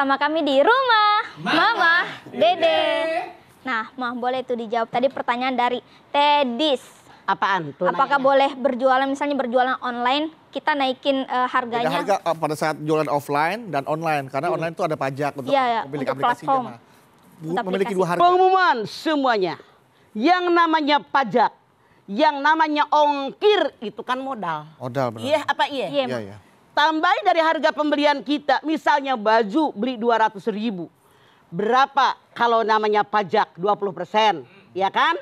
bersama kami di rumah Mama, Mama Dede. Dede. Nah, Mah boleh itu dijawab tadi pertanyaan dari Tedis. Apaan tuh? Apakah nanya? boleh berjualan misalnya berjualan online kita naikin uh, harganya? harga eh, pada saat jualan offline dan online karena hmm. online itu ada pajak untuk ya, ya, pemilik untuk aplikasinya. Platform. Untuk memiliki dua harga. Pengumuman semuanya. Yang namanya pajak, yang namanya ongkir itu kan modal. Modal Iya apa iya? Iya. Ya, ya. Tambahin dari harga pembelian kita, misalnya baju beli 200 ribu. Berapa kalau namanya pajak 20 persen, hmm. ya kan?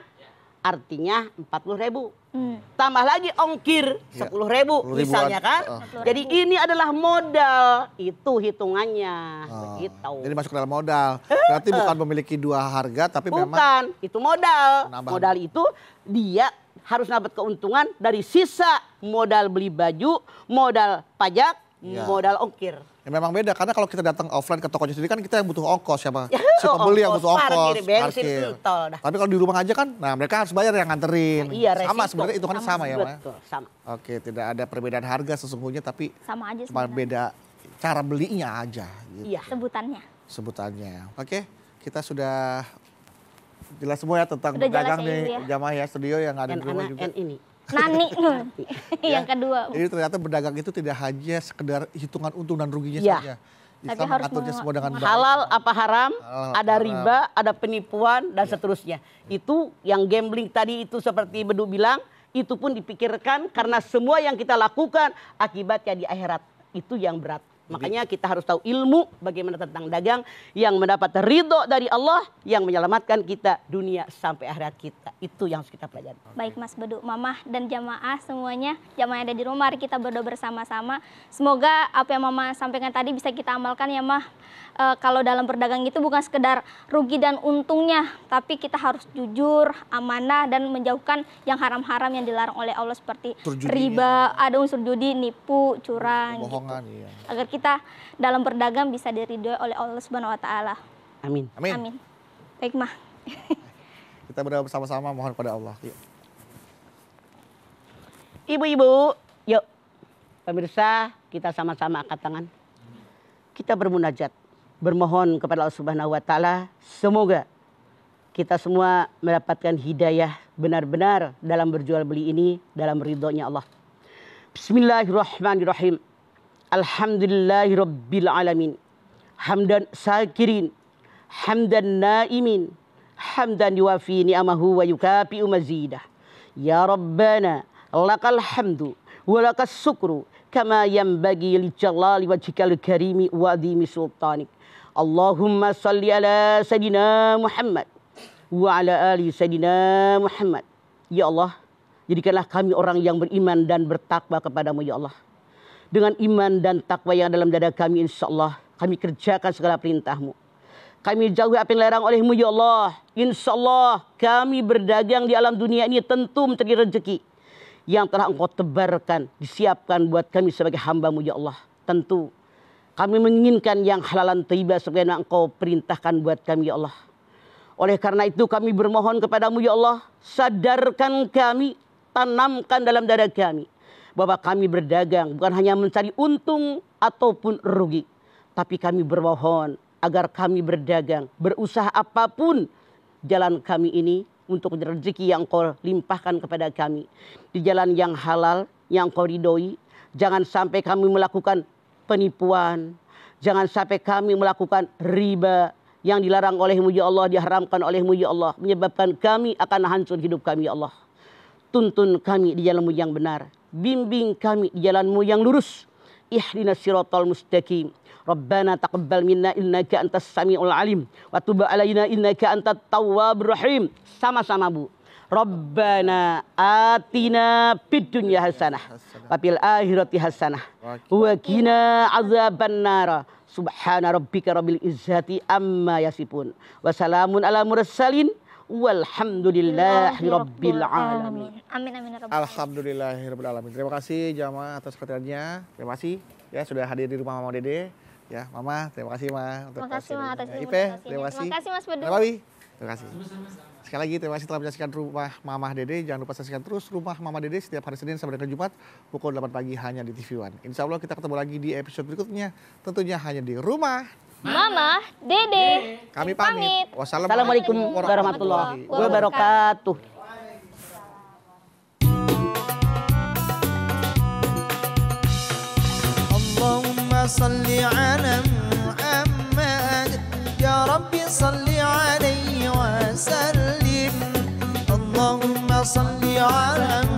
Artinya 40 ribu. Hmm. Tambah lagi ongkir 10 iya. ribu ya, misalnya kan. Uh. Jadi ini adalah modal, itu hitungannya. Uh. Gitu. Jadi masuk dalam modal. Eh, Berarti eh. bukan memiliki dua harga tapi bukan, memang... Bukan, itu modal. Penambahan. Modal itu dia harus dapat keuntungan dari sisa modal beli baju, modal pajak, ya. modal ongkir. Ya, memang beda karena kalau kita datang offline ke tokonya sendiri kan kita yang butuh ongkos ya, Pak. si pembeli yang butuh ongkos, parkir, bensin, parkir. Tol, dah. Tapi kalau di rumah aja kan, nah mereka harus bayar yang nganterin. Nah, iya, resiko. sama sebenarnya itu kan sama, sama ya, Pak. Ya? sama. Oke, tidak ada perbedaan harga sesungguhnya tapi sama aja cuma beda cara belinya aja gitu. Iya, sebutannya. Sebutannya. Oke, kita sudah jelas semua ya tentang Udah pedagang nih ya. Ya. ya Studio yang ada di rumah juga. ini. Nani yang ya. kedua. Jadi ternyata berdagang itu tidak hanya sekedar hitungan untung dan ruginya ya. saja. Islam Tapi harus mengaturnya semua dengan baik. Halal apa haram, halal, ada haram. riba, ada penipuan dan ya. seterusnya. Itu yang gambling tadi itu seperti Bedu bilang, itu pun dipikirkan karena semua yang kita lakukan akibatnya di akhirat itu yang berat. Makanya kita harus tahu ilmu bagaimana tentang dagang yang mendapat ridho dari Allah yang menyelamatkan kita dunia sampai akhirat kita. Itu yang harus kita pelajari. Baik Mas Bedu, Mamah dan jamaah semuanya, jamaah yang ada di rumah kita berdoa bersama-sama. Semoga apa yang Mama sampaikan tadi bisa kita amalkan ya Mah. E, kalau dalam berdagang itu bukan sekedar rugi dan untungnya, tapi kita harus jujur, amanah dan menjauhkan yang haram-haram yang dilarang oleh Allah seperti riba, ya. ada unsur judi, nipu, curang. Bohongan, gitu. iya. Agar kita kita dalam berdagang bisa diridhoi oleh Allah Subhanahu wa taala. Amin. Amin. Amin. Baik, Mah. kita berdoa bersama-sama mohon kepada Allah. Yuk. Ibu-ibu, yuk. Pemirsa, kita sama-sama angkat tangan. Kita bermunajat, bermohon kepada Allah Subhanahu wa taala semoga kita semua mendapatkan hidayah benar-benar dalam berjual beli ini dalam ridhonya Allah. Bismillahirrahmanirrahim. Alhamdulillahi Rabbil Alamin. Hamdan sakirin. Hamdan naimin. Hamdan yuafi ni'amahu wa yukapi Umazidah Ya Rabbana lakal hamdu wa lakas sukru. Kama yang Bagi Lijalali Wajikal karimi wa adhimi sultanik. Allahumma salli ala Sayyidina Muhammad. Wa ala ali Sayyidina Muhammad. Ya Allah, jadikanlah kami orang yang beriman dan bertakwa kepadamu ya Allah. Dengan iman dan takwa yang dalam dada kami insya Allah. Kami kerjakan segala perintahmu. Kami jauhi apa yang larang olehmu ya Allah. Insya Allah kami berdagang di alam dunia ini tentu menjadi rezeki. Yang telah engkau tebarkan, disiapkan buat kami sebagai hambamu ya Allah. Tentu kami menginginkan yang halalan tiba sebagai yang engkau perintahkan buat kami ya Allah. Oleh karena itu kami bermohon kepadamu ya Allah. Sadarkan kami, tanamkan dalam dada kami bahwa kami berdagang bukan hanya mencari untung ataupun rugi. Tapi kami bermohon agar kami berdagang, berusaha apapun jalan kami ini untuk rezeki yang kau limpahkan kepada kami. Di jalan yang halal, yang kau ridhoi. Jangan sampai kami melakukan penipuan. Jangan sampai kami melakukan riba, yang dilarang olehmu ya Allah, diharamkan olehmu ya Allah, menyebabkan kami akan hancur hidup kami ya Allah. Tuntun kami di jalanmu yang benar. Bimbing kami di jalanmu yang lurus. Ihdina siratal mustaqim. Rabbana taqabbal minna innaka antas samiul alim. Wa tub alaina innaka antat tawab rahim. Sama-sama Bu. Rabbana atina fid dunya hasanah wa fil akhirati hasanah wa qina azaban nar. Subhana rabbika rabbil izzati amma yasifun. Wa salamun ala mursalin. Alhamdulillahirobbilalamin. Amin amin ya Terima kasih jamaah atas perhatiannya. Terima kasih ya sudah hadir di rumah Mama Dede. Ya, Mama, terima kasih Ma untuk Terima kasih Ma atas ya, Ipe, terima kasih. Terima kasih Mas Bedu. Terima kasih. Terima kasih. Sekali lagi terima kasih telah menyaksikan Rumah Mama Dede. Jangan lupa saksikan terus Rumah Mama Dede setiap hari Senin sampai dengan Jumat pukul 8 pagi hanya di TV One. Insya Allah kita ketemu lagi di episode berikutnya. Tentunya hanya di Rumah Mama, Dede. Kami pamit. Wassalamualaikum warahmatullahi wabarakatuh. salli ala Muhammad Ya Rabbi salli alaihi wa sallim Allahumma salli ala Muhammad